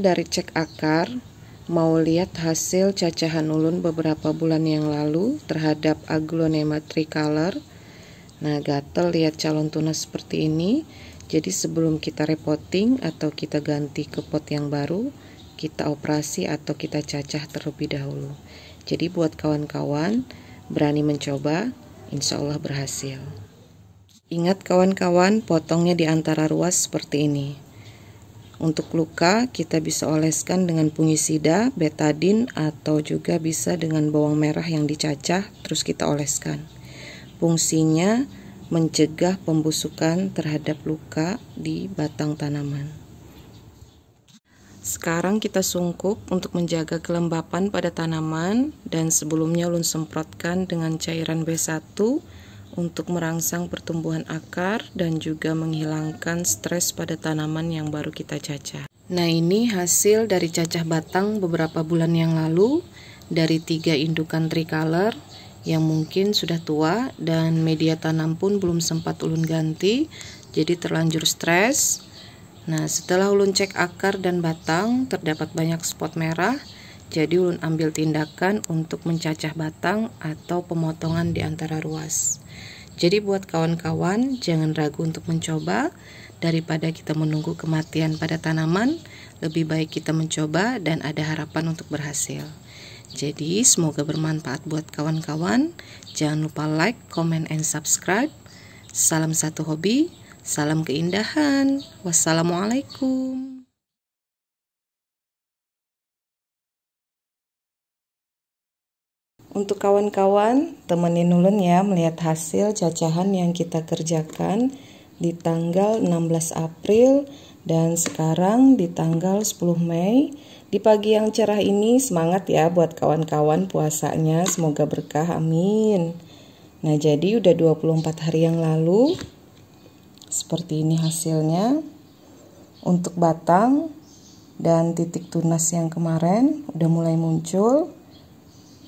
dari cek akar mau lihat hasil cacahan ulun beberapa bulan yang lalu terhadap aglonema tricolor. Nah, gatel lihat calon tunas seperti ini. Jadi sebelum kita repotting atau kita ganti ke pot yang baru, kita operasi atau kita cacah terlebih dahulu. Jadi buat kawan-kawan berani mencoba, insya Allah berhasil. Ingat kawan-kawan, potongnya di antara ruas seperti ini. Untuk luka, kita bisa oleskan dengan fungisida, betadin, atau juga bisa dengan bawang merah yang dicacah, terus kita oleskan. Fungsinya mencegah pembusukan terhadap luka di batang tanaman. Sekarang kita sungkup untuk menjaga kelembapan pada tanaman dan sebelumnya ulun semprotkan dengan cairan B1 untuk merangsang pertumbuhan akar dan juga menghilangkan stres pada tanaman yang baru kita cacah. Nah, ini hasil dari cacah batang beberapa bulan yang lalu dari tiga indukan tricolor yang mungkin sudah tua dan media tanam pun belum sempat ulun ganti, jadi terlanjur stres. Nah, setelah ulun cek akar dan batang, terdapat banyak spot merah. Jadi ulun ambil tindakan untuk mencacah batang atau pemotongan di antara ruas. Jadi buat kawan-kawan jangan ragu untuk mencoba daripada kita menunggu kematian pada tanaman, lebih baik kita mencoba dan ada harapan untuk berhasil. Jadi semoga bermanfaat buat kawan-kawan. Jangan lupa like, comment, and subscribe. Salam satu hobi, salam keindahan. Wassalamualaikum. Untuk kawan-kawan, temenin Ulun ya melihat hasil cacahan yang kita kerjakan di tanggal 16 April dan sekarang di tanggal 10 Mei. Di pagi yang cerah ini semangat ya buat kawan-kawan puasanya, semoga berkah amin. Nah, jadi udah 24 hari yang lalu seperti ini hasilnya. Untuk batang dan titik tunas yang kemarin udah mulai muncul.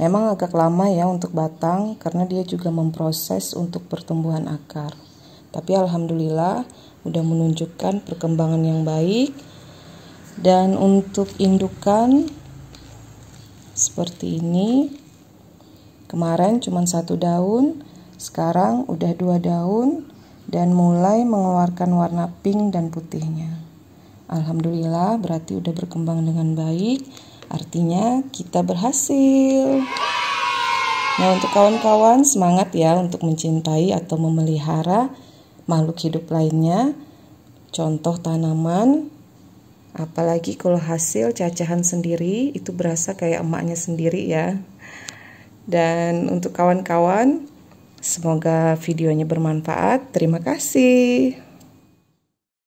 Memang agak lama ya untuk batang karena dia juga memproses untuk pertumbuhan akar. Tapi alhamdulillah udah menunjukkan perkembangan yang baik. Dan untuk indukan seperti ini. Kemarin cuma satu daun, sekarang udah dua daun dan mulai mengeluarkan warna pink dan putihnya. Alhamdulillah berarti udah berkembang dengan baik Artinya kita berhasil. Nah, untuk kawan-kawan semangat ya untuk mencintai atau memelihara makhluk hidup lainnya. Contoh tanaman, apalagi kalau hasil cacahan sendiri itu berasa kayak emaknya sendiri ya. Dan untuk kawan-kawan, semoga videonya bermanfaat. Terima kasih.